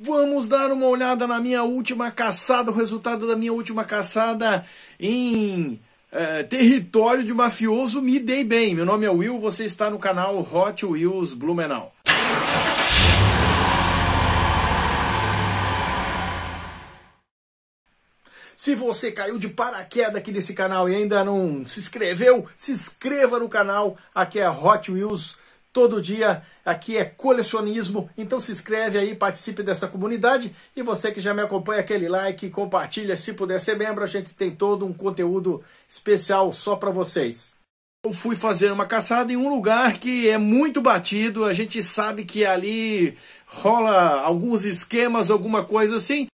Vamos dar uma olhada na minha última caçada, o resultado da minha última caçada em é, território de mafioso. Me dei bem. Meu nome é Will, você está no canal Hot Wheels Blumenau. Se você caiu de paraquedas aqui nesse canal e ainda não se inscreveu, se inscreva no canal. Aqui é Hot Wheels Blumenau Todo dia aqui é colecionismo, então se inscreve aí, participe dessa comunidade e você que já me acompanha, aquele like, compartilha, se puder ser membro, a gente tem todo um conteúdo especial só para vocês. Eu fui fazer uma caçada em um lugar que é muito batido, a gente sabe que ali rola alguns esquemas, alguma coisa assim.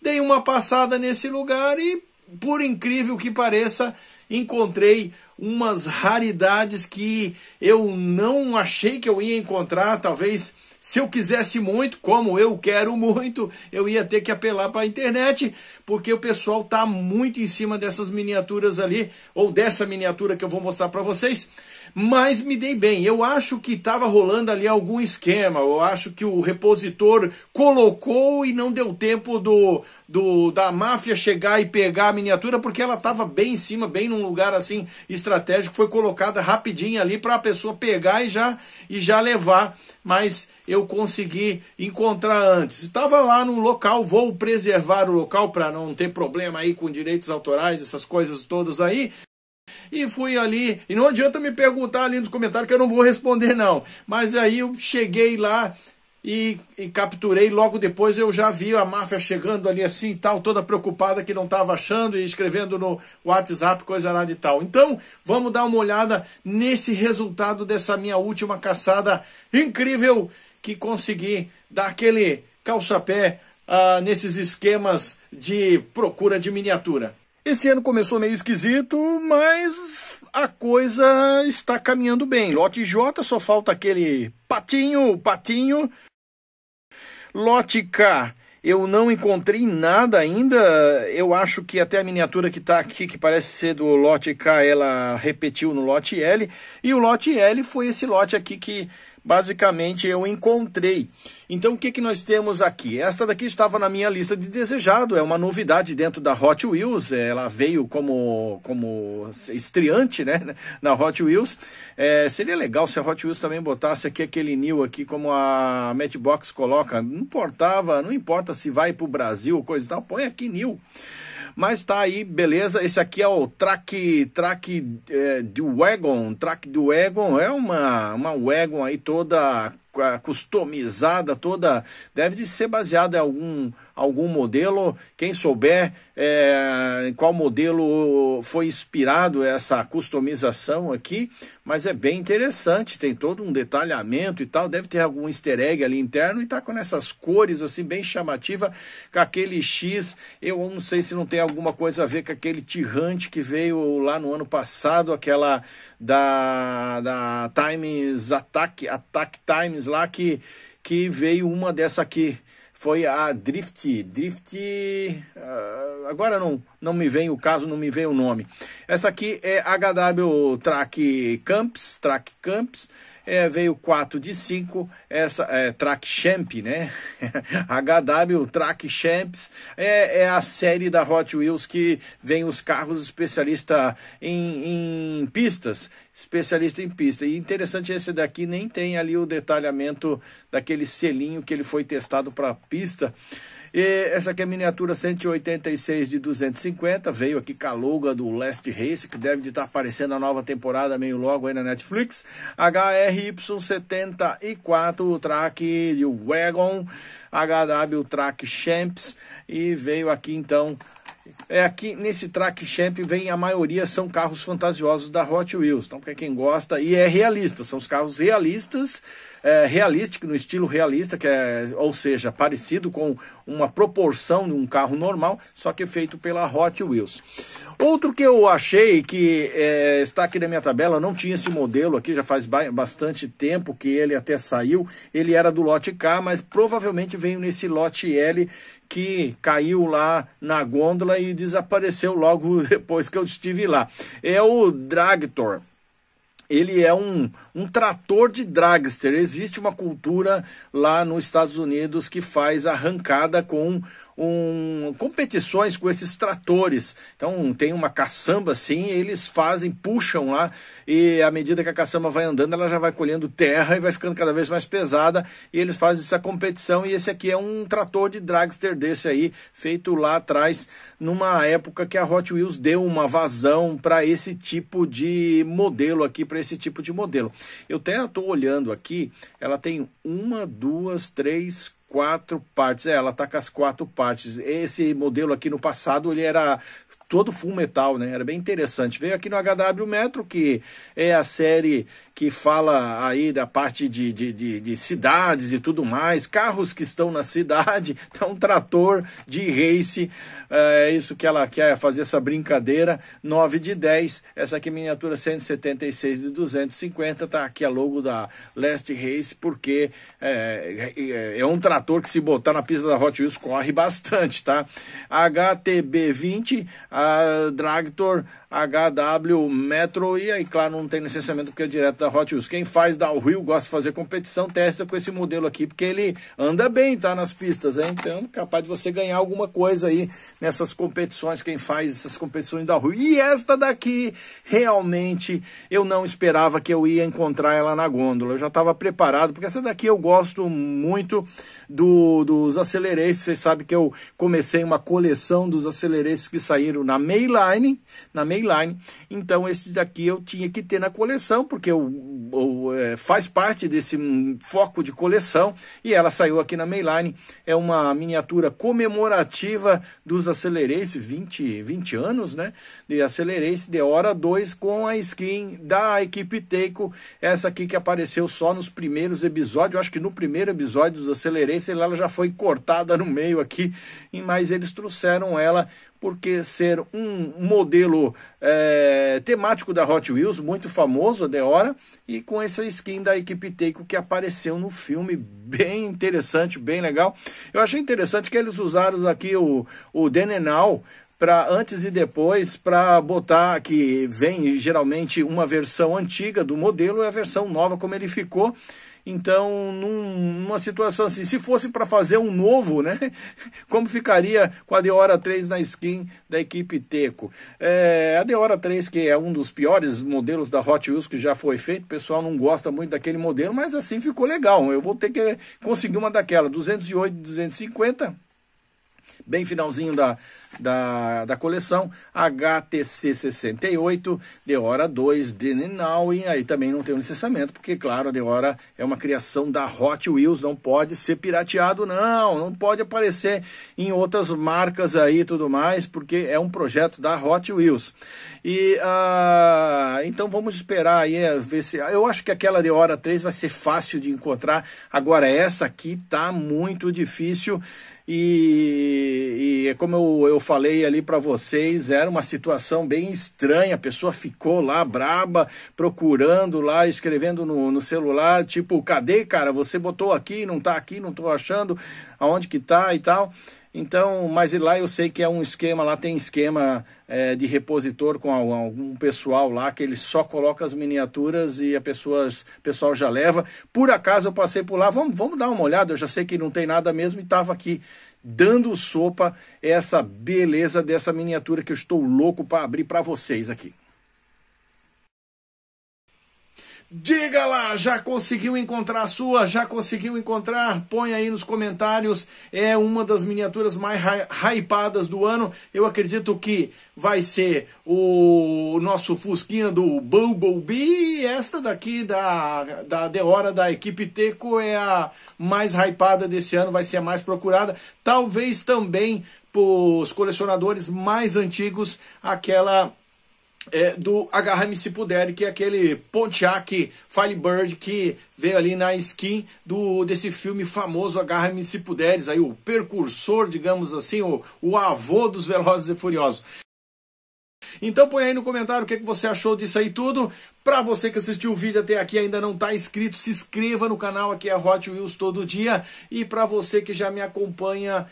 Dei uma passada nesse lugar e, por incrível que pareça, encontrei umas raridades que eu não achei que eu ia encontrar, talvez se eu quisesse muito, como eu quero muito, eu ia ter que apelar para a internet, porque o pessoal tá muito em cima dessas miniaturas ali, ou dessa miniatura que eu vou mostrar para vocês mas me dei bem. Eu acho que estava rolando ali algum esquema. Eu acho que o repositor colocou e não deu tempo do, do da máfia chegar e pegar a miniatura, porque ela estava bem em cima, bem num lugar assim estratégico. Foi colocada rapidinho ali para a pessoa pegar e já, e já levar. Mas eu consegui encontrar antes. Estava lá no local, vou preservar o local para não ter problema aí com direitos autorais, essas coisas todas aí e fui ali. E não adianta me perguntar ali nos comentários que eu não vou responder, não. Mas aí eu cheguei lá e, e capturei. Logo depois eu já vi a máfia chegando ali assim tal, toda preocupada que não estava achando e escrevendo no WhatsApp, coisa lá de tal. Então vamos dar uma olhada nesse resultado dessa minha última caçada incrível que consegui dar aquele calçapé uh, nesses esquemas de procura de miniatura. Esse ano começou meio esquisito, mas a coisa está caminhando bem. Lote J só falta aquele patinho, patinho. Lote K, eu não encontrei nada ainda. Eu acho que até a miniatura que está aqui, que parece ser do lote K, ela repetiu no lote L. E o lote L foi esse lote aqui que basicamente eu encontrei. Então o que, que nós temos aqui? Esta daqui estava na minha lista de desejado, é uma novidade dentro da Hot Wheels, é, ela veio como, como estreante né? na Hot Wheels. É, seria legal se a Hot Wheels também botasse aqui aquele New aqui como a Matchbox coloca, não importava, não importa se vai para o Brasil, coisa e tal, põe aqui New. Mas tá aí, beleza. Esse aqui é o Track Track é, do Wagon. Track do Wagon é uma, uma wagon aí toda customizada, toda deve de ser baseada em algum algum modelo. Quem souber é, em qual modelo foi inspirado essa customização aqui, mas é bem interessante, tem todo um detalhamento e tal, deve ter algum easter egg ali interno e tá com essas cores assim bem chamativa, com aquele X, eu não sei se não tem alguma coisa a ver com aquele tirante que veio lá no ano passado, aquela da, da Times Attack, Attack Times lá que que veio uma dessa aqui foi a Drift, Drift, uh, agora não, não me vem o caso, não me vem o nome. Essa aqui é HW Track Camps, Track Camps, é, veio 4 de 5, essa é, Track Champ, né? HW Track Champs é, é, a série da Hot Wheels que vem os carros especialista em, em pistas, especialista em pista. E interessante esse daqui nem tem ali o detalhamento daquele selinho que ele foi testado para pista. E essa aqui é a miniatura 186 de 250, veio aqui Caluga do Last Race, que deve estar tá aparecendo a nova temporada meio logo aí na Netflix. HRY74, o track de Wagon, HW Track Champs, e veio aqui então é, aqui nesse track champ vem a maioria são carros fantasiosos da Hot Wheels. Então, para quem gosta, e é realista, são os carros realistas, é, realístico, no estilo realista, que é, ou seja, parecido com uma proporção de um carro normal, só que feito pela Hot Wheels. Outro que eu achei que é, está aqui na minha tabela, não tinha esse modelo aqui, já faz bastante tempo que ele até saiu. Ele era do lote K, mas provavelmente veio nesse lote L que caiu lá na gôndola e desapareceu logo depois que eu estive lá. É o Dragtor ele é um, um trator de dragster. Existe uma cultura lá nos Estados Unidos que faz arrancada com um, competições com esses tratores. Então tem uma caçamba assim, eles fazem, puxam lá, e à medida que a caçamba vai andando, ela já vai colhendo terra e vai ficando cada vez mais pesada, e eles fazem essa competição. E esse aqui é um trator de dragster desse aí, feito lá atrás, numa época que a Hot Wheels deu uma vazão para esse tipo de modelo aqui, para esse tipo de modelo. Eu até estou olhando aqui, ela tem uma, duas, três, quatro partes. É, ela tá com as quatro partes. Esse modelo aqui no passado ele era todo full metal, né? Era bem interessante. Veio aqui no HW Metro, que é a série que fala aí da parte de, de, de, de cidades e tudo mais, carros que estão na cidade, tá um trator de race, é, é isso que ela quer fazer essa brincadeira, 9 de 10, essa aqui é miniatura 176 de 250, tá aqui é a logo da Last Race, porque é, é, é um trator que se botar na pista da Hot Wheels corre bastante, tá? HTB20, a Dragtor HW Metro e aí, claro, não tem licenciamento porque é direto da Hot Wheels. Quem faz da Wheel, gosta de fazer competição, testa com esse modelo aqui, porque ele anda bem, tá, nas pistas, hein? Então, capaz de você ganhar alguma coisa aí nessas competições, quem faz essas competições da Wheel. E esta daqui, realmente, eu não esperava que eu ia encontrar ela na gôndola, eu já estava preparado, porque essa daqui eu gosto muito do, dos acelerators, vocês sabem que eu comecei uma coleção dos acelerators que saíram na Mayline, na May. Inline. Então esse daqui eu tinha que ter na coleção, porque eu, eu é, faz parte desse foco de coleção. E ela saiu aqui na Mainline. É uma miniatura comemorativa dos Acelerace, 20, 20 anos, né? De Acelerace, de Hora 2 com a skin da equipe Teiko. Essa aqui que apareceu só nos primeiros episódios. Eu acho que no primeiro episódio dos Acelerace, ela já foi cortada no meio aqui, mas eles trouxeram ela porque ser um modelo é, temático da Hot Wheels, muito famoso, a Deora, e com essa skin da equipe Teiko que apareceu no filme, bem interessante, bem legal. Eu achei interessante que eles usaram aqui o, o Denenal, para antes e depois para botar que vem geralmente uma versão antiga do modelo e a versão nova como ele ficou então, num, numa situação assim, se fosse para fazer um novo, né? Como ficaria com a Deora 3 na skin da equipe Teco? É, a Deora 3, que é um dos piores modelos da Hot Wheels que já foi feito, o pessoal não gosta muito daquele modelo, mas assim ficou legal. Eu vou ter que conseguir uma daquela, 208, 250 bem finalzinho da, da, da coleção HTC68, hora 2, Deninal, e aí também não tem um licenciamento, porque, claro, a hora é uma criação da Hot Wheels, não pode ser pirateado, não, não pode aparecer em outras marcas aí e tudo mais, porque é um projeto da Hot Wheels. E ah, então vamos esperar aí, eh, ver se. Eu acho que aquela hora 3 vai ser fácil de encontrar, agora essa aqui tá muito difícil. E, e é como eu, eu falei ali para vocês, era uma situação bem estranha. A pessoa ficou lá braba, procurando lá, escrevendo no, no celular, tipo, cadê, cara? Você botou aqui, não tá aqui, não tô achando aonde que tá e tal. Então, mas lá eu sei que é um esquema, lá tem esquema é, de repositor com algum pessoal lá, que ele só coloca as miniaturas e a pessoas, o pessoal já leva. Por acaso eu passei por lá, vamos, vamos dar uma olhada, eu já sei que não tem nada mesmo e estava aqui dando sopa é essa beleza dessa miniatura que eu estou louco para abrir para vocês aqui. Diga lá, já conseguiu encontrar a sua? Já conseguiu encontrar? Põe aí nos comentários. É uma das miniaturas mais hypadas do ano. Eu acredito que vai ser o nosso Fusquinha do Bumblebee. E esta daqui da, da hora da equipe Teco é a mais hypada desse ano. Vai ser a mais procurada. Talvez também para os colecionadores mais antigos aquela é, do Agarra-me se puder, que é aquele Pontiac Firebird que veio ali na skin do, desse filme famoso Agarra-me se puderes, aí o percursor, digamos assim, o, o avô dos Velozes e Furiosos. Então põe aí no comentário o que, é que você achou disso aí tudo. Para você que assistiu o vídeo até aqui e ainda não está inscrito, se inscreva no canal, aqui é Hot Wheels todo dia. E para você que já me acompanha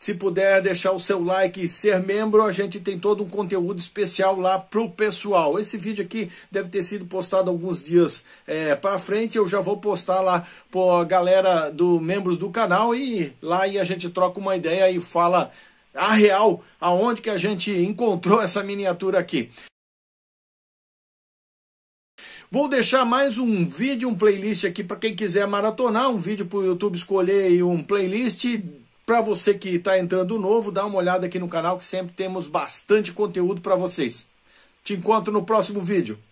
se puder deixar o seu like e ser membro, a gente tem todo um conteúdo especial lá pro pessoal. Esse vídeo aqui deve ter sido postado alguns dias é, para frente. Eu já vou postar lá a galera do membros do canal e lá e a gente troca uma ideia e fala a real aonde que a gente encontrou essa miniatura aqui. Vou deixar mais um vídeo, um playlist aqui para quem quiser maratonar, um vídeo para o YouTube escolher e um playlist para você que está entrando novo, dá uma olhada aqui no canal que sempre temos bastante conteúdo para vocês. Te encontro no próximo vídeo.